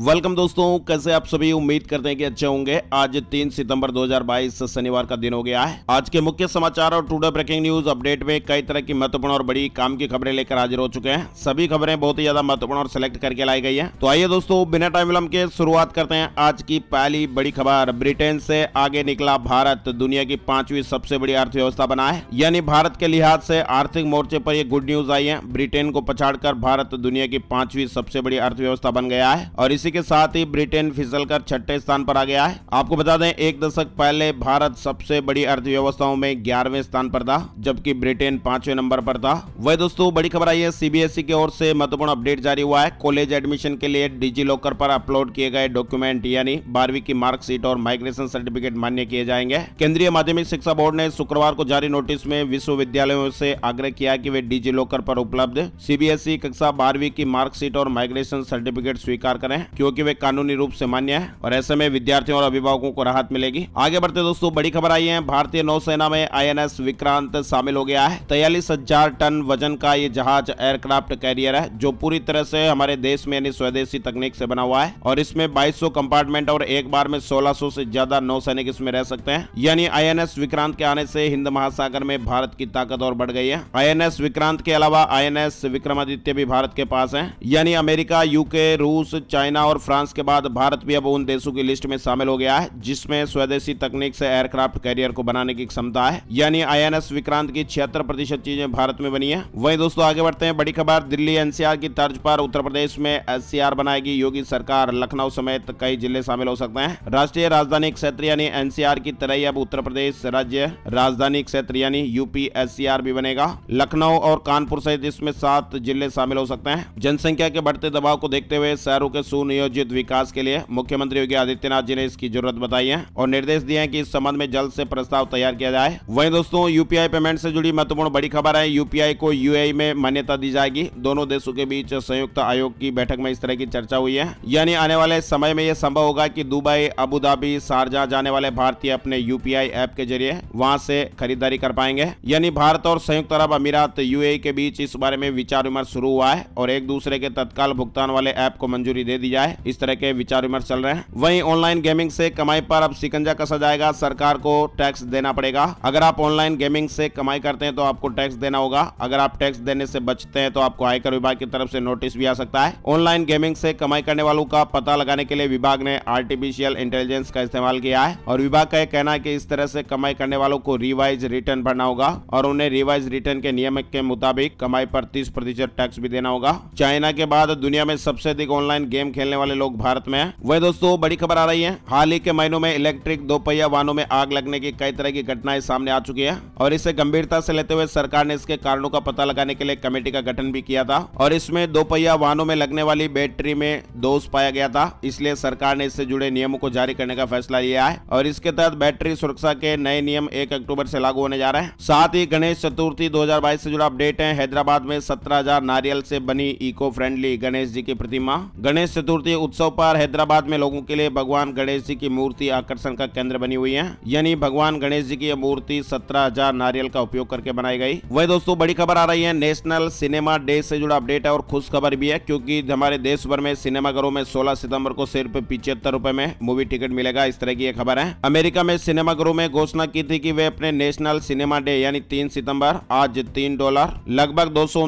welcome दोस्तों कैसे आप सभी उम्मीद करते हैं कि अच्छे होंगे आज 3 सितंबर 2022 शनिवार का दिन हो गया है आज के मुख्य समाचार और टुडे ब्रेकिंग न्यूज अपडेट में कई तरह की महत्वपूर्ण और बड़ी काम की खबरें लेकर हाजिर हो चुके हैं सभी खबरें बहुत ही ज्यादा महत्वपूर्ण और सिलेक्ट करके लाई गई है तो आइए दोस्तों बिना टाइम विलम के शुरुआत करते हैं आज की पहली बड़ी खबर ब्रिटेन से आगे निकला भारत दुनिया की पांचवी सबसे बड़ी अर्थव्यवस्था बना है यानी भारत के लिहाज से आर्थिक मोर्चे पर यह गुड न्यूज आई है ब्रिटेन को पछाड़ भारत दुनिया की पांचवी सबसे बड़ी अर्थव्यवस्था बन गया है और इस इसी के साथ ही ब्रिटेन कर छठे स्थान पर आ गया है आपको बता दें एक दशक पहले भारत सबसे बड़ी अर्थव्यवस्थाओं में ग्यारहवें स्थान पर था जबकि ब्रिटेन पांचवें नंबर पर था वही दोस्तों बड़ी खबर आई है सीबीएसई e की ओर से महत्वपूर्ण अपडेट जारी हुआ है कॉलेज एडमिशन के लिए डिजी लॉकर पर अपलोड किए गए डॉक्यूमेंट यानी बारहवीं की मार्कशीट और माइग्रेशन सर्टिफिकेट मान्य किए जाएंगे केंद्रीय माध्यमिक शिक्षा बोर्ड ने शुक्रवार को जारी नोटिस में विश्वविद्यालयों से आग्रह किया कि वे डिजी लॉकर पर उपलब्ध सीबीएसई e कक्षा बारहवीं की मार्कशीट और माइग्रेशन सर्टिफिकेट स्वीकार करें क्योंकि वे कानूनी रूप से मान्य है और ऐसे में विद्यार्थियों और अभिभावकों को राहत मिलेगी आगे बढ़ते दोस्तों बड़ी खबर आई है भारतीय नौसेना में आई विक्रांत शामिल हो गया है तैयलीस हजार टन वजन का ये जहाज एयरक्राफ्ट कैरियर है जो पूरी तरह से हमारे देश में यानी स्वदेशी तकनीक से बना हुआ है और इसमें 2200 कंपार्टमेंट और एक बार में 1600 से ज्यादा नौसैनिक इसमें रह सकते हैं यानी आईएनएस विक्रांत के आने से हिंद महासागर में भारत की ताकत और बढ़ गई है आईएनएस विक्रांत के अलावा आईएनएस विक्रमादित्य भी भारत के पास है यानी अमेरिका यूके रूस चाइना चाइना और फ्रांस के बाद भारत भी अब उन देशों की लिस्ट में शामिल हो गया है जिसमें स्वदेशी तकनीक से एयरक्राफ्ट कैरियर को बनाने की क्षमता है यानी आईएनएस विक्रांत की छिहत्तर प्रतिशत चीजें भारत में बनी है वही दोस्तों आगे बढ़ते हैं बड़ी खबर दिल्ली एनसीआर की तर्ज पर उत्तर प्रदेश में एस बनाएगी योगी सरकार लखनऊ समेत कई जिले शामिल हो सकते हैं राष्ट्रीय राजधानी क्षेत्र यानी एनसीआर की तरह अब उत्तर प्रदेश राज्य राजधानी क्षेत्र यानी यूपी एस भी बनेगा लखनऊ और कानपुर सहित इसमें सात जिले शामिल हो सकते हैं जनसंख्या के बढ़ते दबाव को देखते हुए शहरों के सुन सुनियोजित विकास के लिए मुख्यमंत्री योगी आदित्यनाथ जी ने इसकी जरूरत बताई है और निर्देश दिए हैं कि इस संबंध में जल्द से प्रस्ताव तैयार किया जाए वहीं दोस्तों यूपीआई पेमेंट से जुड़ी महत्वपूर्ण बड़ी खबर है यूपीआई को यूएई e में मान्यता दी जाएगी दोनों देशों के बीच संयुक्त आयोग की बैठक में इस तरह की चर्चा हुई है यानी आने वाले समय में यह संभव होगा की दुबई अबुधाबी शारजा जाने वाले भारतीय अपने यूपीआई ऐप के जरिए वहाँ से खरीदारी कर पाएंगे यानी भारत और संयुक्त अरब अमीरात यूएई e के बीच इस बारे में विचार विमर्श शुरू हुआ है और एक दूसरे के तत्काल भुगतान वाले ऐप को मंजूरी दे दी जाए जाए इस तरह के विचार विमर्श चल रहे हैं वहीं ऑनलाइन गेमिंग से कमाई पर अब सिकंजा कसा जाएगा सरकार को टैक्स देना पड़ेगा अगर आप ऑनलाइन गेमिंग से कमाई करते हैं तो आपको टैक्स देना होगा अगर आप टैक्स देने से बचते हैं तो आपको आयकर विभाग की तरफ से नोटिस भी आ सकता है ऑनलाइन गेमिंग से कमाई करने वालों का पता लगाने के लिए विभाग ने आर्टिफिशियल इंटेलिजेंस का इस्तेमाल किया है और विभाग का यह कहना है की इस तरह से कमाई करने वालों को रिवाइज रिटर्न भरना होगा और उन्हें रिवाइज रिटर्न के नियम के मुताबिक कमाई पर तीस प्रतिशत टैक्स भी देना होगा चाइना के बाद दुनिया में सबसे अधिक ऑनलाइन गेम खेलने निकालने वाले लोग भारत में है वही दोस्तों बड़ी खबर आ रही है हाल ही के महीनों में इलेक्ट्रिक दोपहिया वाहनों में आग लगने की कई तरह की घटनाएं सामने आ चुकी है और इसे गंभीरता से लेते हुए सरकार ने इसके कारणों का पता लगाने के लिए कमेटी का गठन भी किया था और इसमें दोपहिया वाहनों में लगने वाली बैटरी में दोष पाया गया था इसलिए सरकार ने इससे जुड़े नियमों को जारी करने का फैसला लिया है और इसके तहत बैटरी सुरक्षा के नए नियम एक अक्टूबर से लागू होने जा रहे हैं साथ ही गणेश चतुर्थी 2022 से जुड़ा अपडेट है हैदराबाद में 17,000 नारियल से बनी इको फ्रेंडली गणेश जी की प्रतिमा गणेश चतुर्थी चतुर्थी उत्सव पर हैदराबाद में लोगों के लिए भगवान गणेश जी की मूर्ति आकर्षण का केंद्र बनी हुई है यानी भगवान गणेश जी की यह मूर्ति सत्रह हजार नारियल का उपयोग करके बनाई गई वही दोस्तों बड़ी खबर आ रही है नेशनल सिनेमा डे से जुड़ा अपडेट है और खुश खबर भी है क्योंकि हमारे देश भर में सिनेमाघरों में सोलह सितम्बर को सिर्फ पिछहत्तर रूपए में मूवी टिकट मिलेगा इस तरह की यह खबर है अमेरिका में सिनेमाघरों में घोषणा की थी की वे अपने नेशनल सिनेमा डे यानी तीन सितम्बर आज तीन डॉलर लगभग दो सौ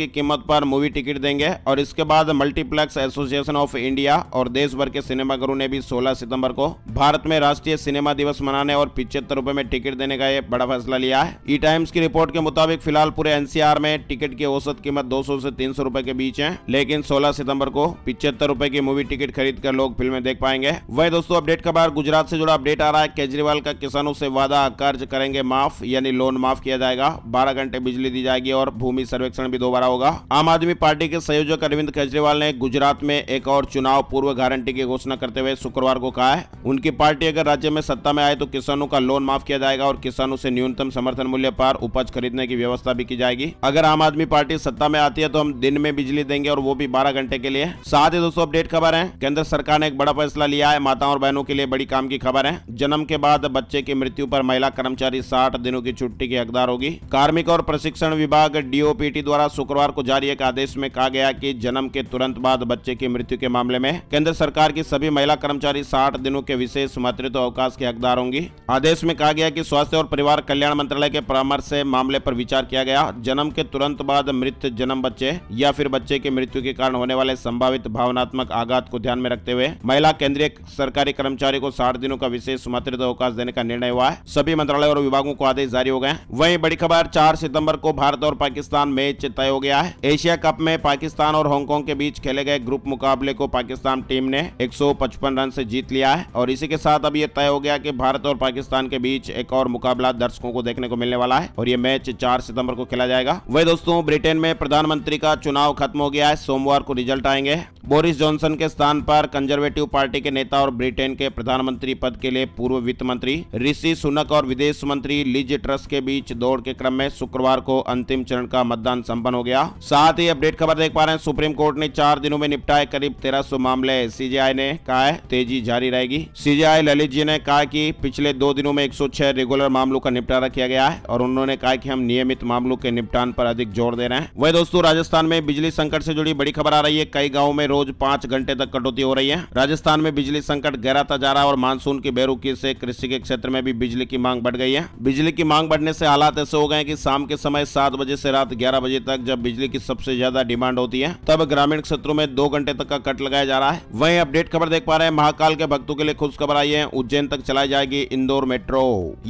की कीमत पर मूवी टिकट देंगे और इसके बाद multiplex association association of India और देश भर के सिनेमाघरों ने भी 16 सितंबर को भारत में राष्ट्रीय सिनेमा दिवस मनाने और पिछहत्तर रूपए में टिकट देने का ये बड़ा फैसला लिया है ई टाइम्स की रिपोर्ट के मुताबिक फिलहाल पूरे एनसीआर में टिकट की औसत कीमत 200 से 300 तीन के बीच है लेकिन सोलह सितम्बर को पिछहत्तर रूपए की मूवी टिकट खरीद कर लोग फिल्में देख पाएंगे वही दोस्तों अपडेट का बार गुजरात से जुड़ा अपडेट आ रहा है केजरीवाल का किसानों से वादा कर्ज करेंगे माफ यानी लोन माफ किया जाएगा बारह घंटे बिजली दी जाएगी और भूमि सर्वेक्षण भी दोबारा होगा आम आदमी पार्टी के संयोजक अरविंद केजरीवाल ने गुजरात में एक एक और चुनाव पूर्व गारंटी की घोषणा करते हुए शुक्रवार को कहा है उनकी पार्टी अगर राज्य में सत्ता में आए तो किसानों का लोन माफ किया जाएगा और किसानों से न्यूनतम समर्थन मूल्य पर उपज खरीदने की व्यवस्था भी की जाएगी अगर आम आदमी पार्टी सत्ता में आती है तो हम दिन में बिजली देंगे और वो भी बारह घंटे के लिए साथ ही दोस्तों अपडेट खबर है केंद्र सरकार ने एक बड़ा फैसला लिया है माताओं और बहनों के लिए बड़ी काम की खबर है जन्म के बाद बच्चे की मृत्यु आरोप महिला कर्मचारी साठ दिनों की छुट्टी की हकदार होगी कार्मिक और प्रशिक्षण विभाग डीओपीटी द्वारा शुक्रवार को जारी एक आदेश में कहा गया की जन्म के तुरंत बाद बच्चे की मृत्यु मृत्यु के मामले में केंद्र सरकार की सभी महिला कर्मचारी साठ दिनों के विशेष मातृत्व अवकाश के हकदार होंगी आदेश में कहा गया की स्वास्थ्य और परिवार कल्याण मंत्रालय के परामर्श से मामले पर विचार किया गया जन्म के तुरंत बाद मृत जन्म बच्चे या फिर बच्चे की मृत्यु के कारण होने वाले संभावित भावनात्मक आघात को ध्यान में रखते हुए महिला केंद्रीय सरकारी कर्मचारी को साठ दिनों का विशेष मातृत्व अवकाश देने का निर्णय हुआ है सभी मंत्रालय और विभागों को आदेश जारी हो गए वही बड़ी खबर चार सितम्बर को भारत और पाकिस्तान मैच तय हो गया है एशिया कप में पाकिस्तान और हांगकांग के बीच खेले गए ग्रुप मुकाबले मुकाबले को पाकिस्तान टीम ने 155 रन से जीत लिया है और इसी के साथ अब ये तय हो गया कि भारत और पाकिस्तान के बीच एक और मुकाबला दर्शकों को देखने को मिलने वाला है और ये मैच चार सितम्बर को खेला जाएगा वही दोस्तों ब्रिटेन में प्रधानमंत्री का चुनाव खत्म हो गया है सोमवार को रिजल्ट आएंगे बोरिस जॉनसन के स्थान पर कंजर्वेटिव पार्टी के नेता और ब्रिटेन के प्रधानमंत्री पद के लिए पूर्व वित्त मंत्री ऋषि सुनक और विदेश मंत्री लिज ट्रस के बीच दौड़ के क्रम में शुक्रवार को अंतिम चरण का मतदान संपन्न हो गया साथ ही अपडेट खबर देख पा रहे हैं सुप्रीम कोर्ट ने चार दिनों में निपटाए करीब तेरह मामले सीजीआई ने कहा है तेजी जारी रहेगी सीजीआई ललित जी ने कहा की पिछले दो दिनों में एक रेगुलर मामलों का निपटारा किया गया है और उन्होंने कहा की हम नियमित मामलों के निपटान पर अधिक जोर दे रहे हैं वही दोस्तों राजस्थान में बिजली संकट से जुड़ी बड़ी खबर आ रही है कई गाँव में रोज पांच घंटे तक कटौती हो रही है राजस्थान में बिजली संकट गहराता जा रहा है और मानसून की बेरुखी से कृषि के क्षेत्र में भी बिजली की मांग बढ़ गई है बिजली की मांग बढ़ने से हालात ऐसे हो गए की शाम के समय सात बजे से रात ग्यारह बजे तक जब बिजली की सबसे ज्यादा डिमांड होती है तब ग्रामीण क्षेत्रों में दो घंटे तक का कट लगाया जा रहा है वही अपडेट खबर देख पा रहे हैं महाकाल के भक्तों के लिए खुशखबर आई है उज्जैन तक चलाई जाएगी इंदौर मेट्रो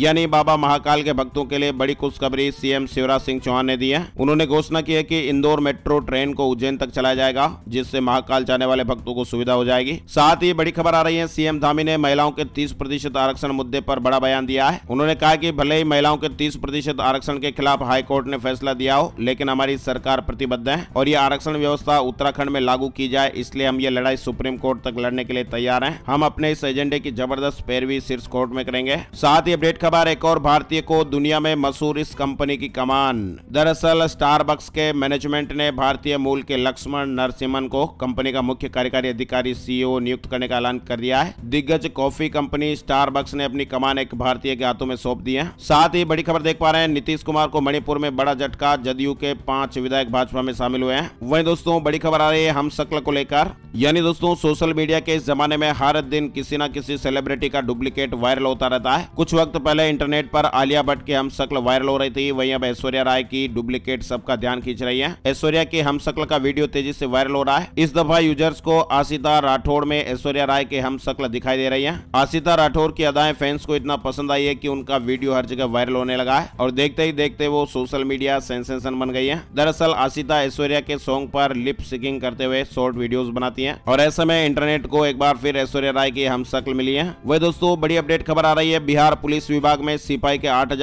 यानी बाबा महाकाल के भक्तों के लिए बड़ी खुशखबरी सीएम शिवराज सिंह चौहान ने दी है उन्होंने घोषणा की है की इंदौर मेट्रो ट्रेन को उज्जैन तक चलाया जाएगा जिससे महाकाल काल जाने वाले भक्तों को सुविधा हो जाएगी साथ ही बड़ी खबर आ रही है सीएम धामी ने महिलाओं के तीस प्रतिशत आरक्षण मुद्दे पर बड़ा बयान दिया है उन्होंने कहा की भले ही महिलाओं के तीस प्रतिशत आरक्षण के खिलाफ हाईकोर्ट ने फैसला दिया हो लेकिन हमारी सरकार प्रतिबद्ध है और ये आरक्षण व्यवस्था उत्तराखंड में लागू की जाए इसलिए हम ये लड़ाई सुप्रीम कोर्ट तक लड़ने के लिए तैयार है हम अपने इस एजेंडे की जबरदस्त पैरवी शीर्ष कोर्ट में करेंगे साथ ही अपडेट खबर एक और भारतीय को दुनिया में मशहूर इस कंपनी की कमान दरअसल स्टार के मैनेजमेंट ने भारतीय मूल के लक्ष्मण नरसिम्हन को कंपनी कंपनी का मुख्य कार्यकारी अधिकारी सीईओ e नियुक्त करने का ऐलान कर दिया है दिग्गज कॉफी कंपनी स्टारबक्स ने अपनी कमान एक भारतीय के हाथों में सौंप दिए है साथ ही बड़ी खबर देख पा रहे हैं नीतीश कुमार को मणिपुर में बड़ा झटका जदयू के पांच विधायक भाजपा में शामिल हुए हैं वही दोस्तों बड़ी खबर आ रही है हम शक्ल को लेकर यानी दोस्तों सोशल मीडिया के इस जमाने में हर दिन किसी न किसी सेलिब्रिटी का डुप्लीकेट वायरल होता रहता है कुछ वक्त पहले इंटरनेट पर आलिया भट्ट की हम शक्ल वायरल हो रही थी वहीं अब ऐश्वर्या राय की डुप्लीकेट सबका ध्यान खींच रही है ऐश्वर्या की हम शक्ल का वीडियो तेजी से वायरल हो रहा है इस दफा सपा यूजर्स को आशिता राठौड़ में ऐश्वर्या राय के हम शक्ल दिखाई दे रही है आशिता राठौर की अदाएं फैंस को इतना पसंद आई है की उनका वीडियो हर जगह वायरल होने लगा है और देखते ही देखते वो सोशल मीडिया सेंसेशन बन गई है दरअसल आशिता ऐश्वर्या के सॉन्ग पर लिप सिंगिंग करते हुए शॉर्ट वीडियो बनाती है और ऐसे में इंटरनेट को एक बार फिर ऐश्वर्या राय की हम शक्ल मिली है वह दोस्तों बड़ी अपडेट खबर आ रही है बिहार पुलिस विभाग में सिपाही के आठ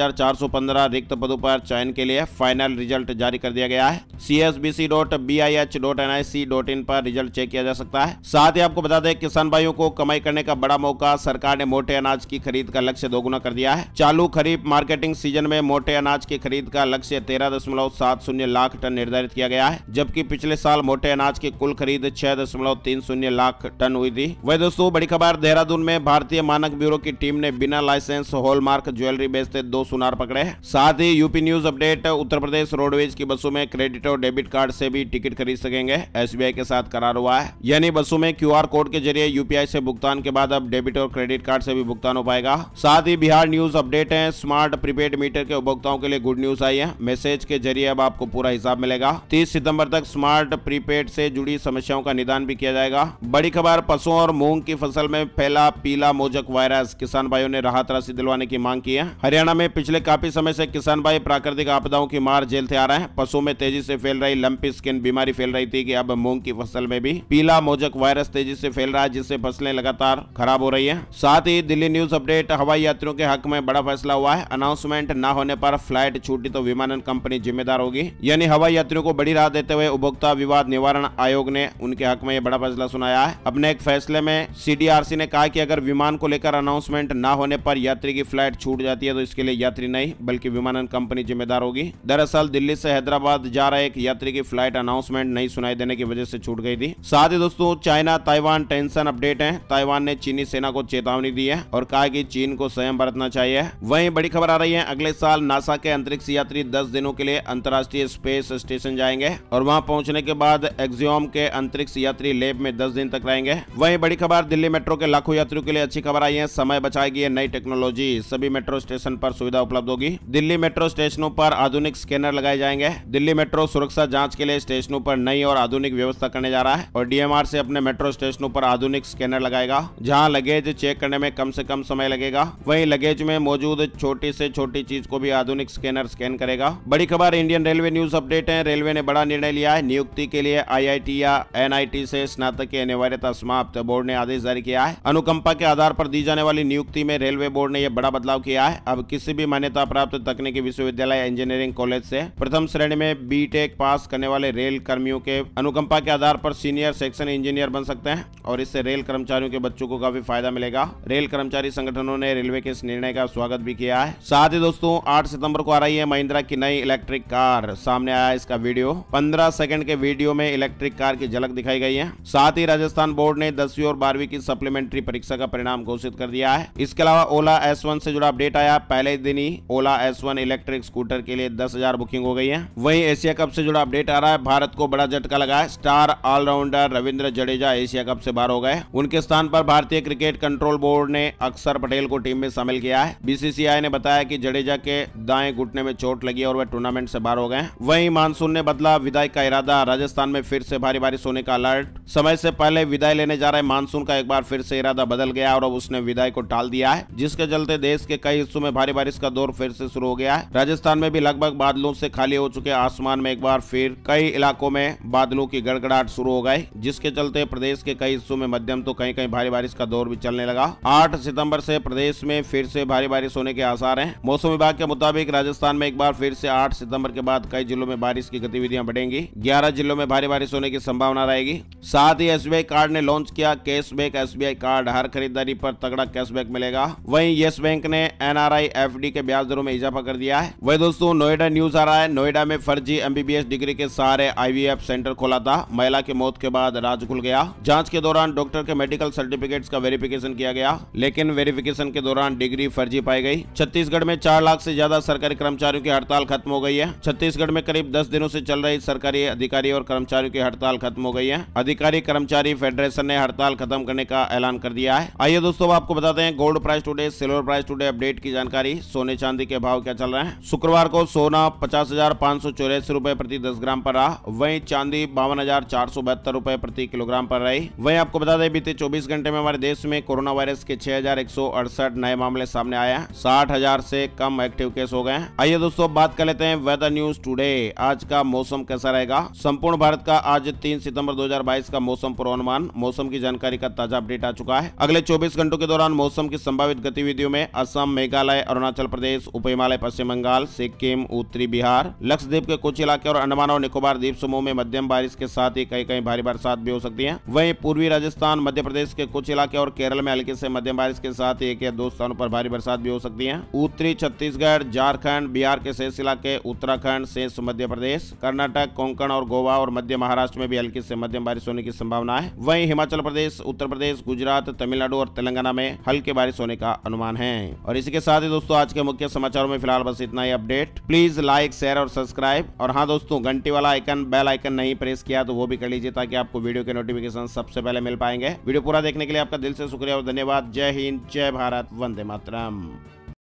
रिक्त पदों पर चयन के लिए फाइनल रिजल्ट जारी कर दिया गया है C S B C dot B I H dot N I C dot in पर रिजल्ट चेक किया जा सकता है साथ ही आपको बता दें किसान भाइयों को कमाई करने का बड़ा मौका सरकार ने मोटे अनाज की खरीद का लक्ष्य दोगुना कर दिया है चालू खरीफ मार्केटिंग सीजन में मोटे अनाज की खरीद का लक्ष्य तेरह दशमलव सात शून्य लाख टन निर्धारित किया गया है जबकि पिछले साल मोटे अनाज की कुल खरीद छह दशमलव तीन शून्य लाख टन हुई थी वही दोस्तों बड़ी खबर देहरादून में भारतीय मानक ब्यूरो की टीम ने बिना लाइसेंस हॉलमार्क ज्वेलरी बेचते दो सुनार पकड़े साथ ही UP news update Uttar Pradesh roadways की बसों में क्रेडिट और डेबिट कार्ड से भी टिकट खरीद सकेंगे एसबीआई के साथ करार करार हुआ है यानी बसों में क्यूआर कोड के जरिए यूपीआई से भुगतान के बाद अब डेबिट और क्रेडिट कार्ड से भी भुगतान हो पाएगा साथ ही बिहार न्यूज अपडेट है स्मार्ट प्रीपेड मीटर के उपभोक्ताओं के लिए गुड न्यूज आई है मैसेज के जरिए अब आपको पूरा हिसाब मिलेगा तीस सितम्बर तक स्मार्ट प्रीपेड से जुड़ी समस्याओं का निदान भी किया जाएगा बड़ी खबर पशुओं और मूंग की फसल में फैला पीला मोजक वायरस किसान भाइयों ने राहत राशि दिलवाने की मांग की है हरियाणा में पिछले काफी समय से किसान भाई प्राकृतिक आपदाओं की मार झेलते आ रहे हैं पशुओं में तेजी से फैल रही लंपी स्किन बीमारी फैल रही थी कि अब मूंग की फसल में में भी पीला मोजक वायरस तेजी से फैल रहा है जिससे फसलें लगातार खराब हो रही है साथ ही दिल्ली न्यूज अपडेट हवाई यात्रियों के हक में बड़ा फैसला हुआ है अनाउंसमेंट न होने पर फ्लाइट छूटी तो विमानन कंपनी जिम्मेदार होगी यानी हवाई यात्रियों को बड़ी राह देते हुए उपभोक्ता विवाद निवारण आयोग ने उनके हक में यह बड़ा फैसला सुनाया है अपने एक फैसले में सी ने कहा की अगर विमान को लेकर अनाउंसमेंट न होने पर यात्री की फ्लाइट छूट जाती है तो इसके लिए यात्री नहीं बल्कि विमानन कंपनी जिम्मेदार होगी दरअसल दिल्ली से हैदराबाद जा रहे एक यात्री की फ्लाइट अनाउंसमेंट नहीं सुनाई देने की वजह से छूट गई थी होगी साथ ही दोस्तों चाइना ताइवान टेंशन अपडेट है ताइवान ने चीनी सेना को चेतावनी दी है और कहा कि चीन को स्वयं बरतना चाहिए वहीं बड़ी खबर आ रही है अगले साल नासा के अंतरिक्ष यात्री दस दिनों के लिए अंतर्राष्ट्रीय स्पेस स्टेशन जाएंगे और वहाँ पहुँचने के बाद एक्सियोम के अंतरिक्ष यात्री लेब में दस दिन तक रहेंगे वही बड़ी खबर दिल्ली मेट्रो के लाखों यात्रियों के लिए अच्छी खबर आई है समय बचाएगी नई टेक्नोलॉजी सभी मेट्रो स्टेशन पर सुविधा उपलब्ध होगी दिल्ली मेट्रो स्टेशनों पर आधुनिक स्कैनर लगाए जाएंगे दिल्ली मेट्रो सुरक्षा जांच के लिए स्टेशनों पर नई और आधुनिक व्यवस्था करने जा रहा रहा है और डीएमआर से अपने मेट्रो स्टेशनों पर आधुनिक स्कैनर लगाएगा जहां लगेज चेक करने में कम से कम समय लगेगा वहीं लगेज में मौजूद छोटी से छोटी चीज को भी आधुनिक स्कैनर स्कैन करेगा बड़ी खबर इंडियन रेलवे न्यूज अपडेट है रेलवे ने बड़ा निर्णय लिया है नियुक्ति के लिए आई या एन से स्नातक की अनिवार्यता समाप्त बोर्ड ने आदेश जारी किया है अनुकंपा के आधार पर दी जाने वाली नियुक्ति में रेलवे बोर्ड ने यह बड़ा बदलाव किया है अब किसी भी मान्यता प्राप्त तकनीकी विश्वविद्यालय इंजीनियरिंग कॉलेज से प्रथम श्रेणी में बीटेक पास करने वाले रेल कर्मियों के अनुकंपा के आधार पर सीनियर सेक्शन इंजीनियर बन सकते हैं और इससे रेल कर्मचारियों के बच्चों को काफी फायदा मिलेगा रेल कर्मचारी संगठनों ने रेलवे के इस निर्णय का स्वागत भी किया है साथ ही दोस्तों आठ सितम्बर को आ रही है महिंद्रा की नई इलेक्ट्रिक कार सामने आया इसका वीडियो पंद्रह सेकंड के वीडियो में इलेक्ट्रिक कार की झलक दिखाई गई है साथ ही राजस्थान बोर्ड ने दसवीं और बारहवीं की सप्लीमेंट्री परीक्षा का परिणाम घोषित कर दिया है इसके अलावा ओला एस वन से जुड़ा अपडेट आया पहले दिन ही Ola S one electric scooter के लिए दस हजार बुकिंग हो गई है वही एशिया कप से जुड़ा अपडेट आ रहा है भारत को बड़ा झटका लगा है star all allrounder Ravindra Jadeja Asia cup से बाहर हो गए उनके स्थान पर भारतीय क्रिकेट कंट्रोल बोर्ड ने अक्षर पटेल को टीम में शामिल किया है बीसीसीआई ने बताया कि जडेजा के दाएं घुटने में चोट लगी और वह टूर्नामेंट से बाहर हो गए वहीं मानसून ने बदला विदाई का इरादा राजस्थान में फिर से भारी बारिश होने का अलर्ट समय से पहले विदाई लेने जा रहे मानसून का एक बार फिर से इरादा बदल गया और अब उसने विदाई को टाल दिया है जिसके चलते देश के कई हिस्सों में भारी बारिश का दौर फिर से शुरू हो गया है राजस्थान में भी लगभग बादलों से खाली हो चुके आसमान में एक बार फिर कई इलाकों में बादलों की गड़गड़ाहट शुरू हो हो गए जिसके चलते प्रदेश के कई हिस्सों में मध्यम तो कहीं कहीं भारी बारिश का दौर भी चलने लगा आठ सितम्बर ऐसी प्रदेश में फिर से भारी बारिश होने के आसार है मौसम विभाग के मुताबिक राजस्थान में एक बार फिर से आठ सितम्बर के बाद कई जिलों में बारिश की गतिविधियां बढ़ेंगी ग्यारह जिलों में भारी बारिश होने की संभावना रहेगी साथ ही एसबीआई कार्ड ने लॉन्च किया कैशबैक एसबीआई कार्ड हर खरीदारी पर तगड़ा कैशबैक मिलेगा वहीं यस बैंक ने एनआरआई एफडी के ब्याज दरों में इजाफा कर दिया है वही दोस्तों नोएडा न्यूज आ रहा है नोएडा में फर्जी एमबीबीएस डिग्री के सारे आईवीएफ सेंटर खोला था महिला के मौत मौत के बाद राजकुल गया जांच के दौरान डॉक्टर के मेडिकल सर्टिफिकेट का वेरिफिकेशन किया गया लेकिन वेरिफिकेशन के दौरान डिग्री फर्जी पाई गई छत्तीसगढ़ में चार लाख से ज्यादा सरकारी कर्मचारियों की हड़ताल खत्म हो गई है छत्तीसगढ़ में करीब दस दिनों से चल रही सरकारी अधिकारी और कर्मचारियों की हड़ताल खत्म हो गई है अधिकारी कर्मचारी फेडरेशन ने हड़ताल खत्म करने का ऐलान कर दिया है आइए दोस्तों आपको बताते हैं gold price today silver price today update की जानकारी सोने चांदी के भाव क्या चल रहे हैं शुक्रवार को सोना पचास हजार पाँच सौ चौरासी रूपए प्रति दस ग्राम पर रहा वही चांदी बावन हजार चार सौ सतहत्तर रुपए प्रति किलोग्राम पर रही वहीं आपको बता दें बीते 24 घंटे में हमारे देश में कोरोना वायरस के छह नए मामले सामने आए हैं साठ हजार से कम एक्टिव केस हो गए हैं आइए दोस्तों बात कर लेते हैं वेदर न्यूज टूडे आज का मौसम कैसा रहेगा संपूर्ण भारत का आज तीन सितम्बर दो का मौसम पूर्वानुमान मौसम की जानकारी का ताजा अपडेट आ चुका है अगले चौबीस घंटों के दौरान मौसम की संभावित गतिविधियों में असम मेघालय अरुणाचल प्रदेश उप हिमालय पश्चिम बंगाल सिक्किम उत्तरी बिहार लक्षद्वीप के कुछ इलाके और अंडमान और निकोबार द्वीप समूह में मध्यम बारिश के साथ ही कई कई भारी बरसात भी हो सकती है वहीं पूर्वी राजस्थान मध्य प्रदेश के कुछ इलाके और केरल में हल्के से मध्यम बारिश के साथ एक या दो स्थानों पर भारी बरसात भी हो सकती है उत्तरी छत्तीसगढ़ झारखंड बिहार के शेष इलाके उत्तराखंड शेष मध्य प्रदेश कर्नाटक कोंकण और गोवा और मध्य महाराष्ट्र में भी हल्की से मध्यम बारिश होने की संभावना है वही हिमाचल प्रदेश उत्तर प्रदेश गुजरात तमिलनाडु और तेलंगाना में हल्की बारिश होने का अनुमान है और इसी के साथ ही दोस्तों आज के मुख्य समाचारों में फिलहाल बस इतना ही अपडेट प्लीज लाइक शेयर और सब्सक्राइब और हाँ दोस्तों घंटी वाला आइकन बेल आइकन नहीं प्रेस किया तो वो भी कर लीजिए ताकि आपको वीडियो के नोटिफिकेशन सबसे पहले मिल पाएंगे वीडियो पूरा देखने के लिए आपका दिल से शुक्रिया और धन्यवाद जय हिंद जय भारत वंदे मातरम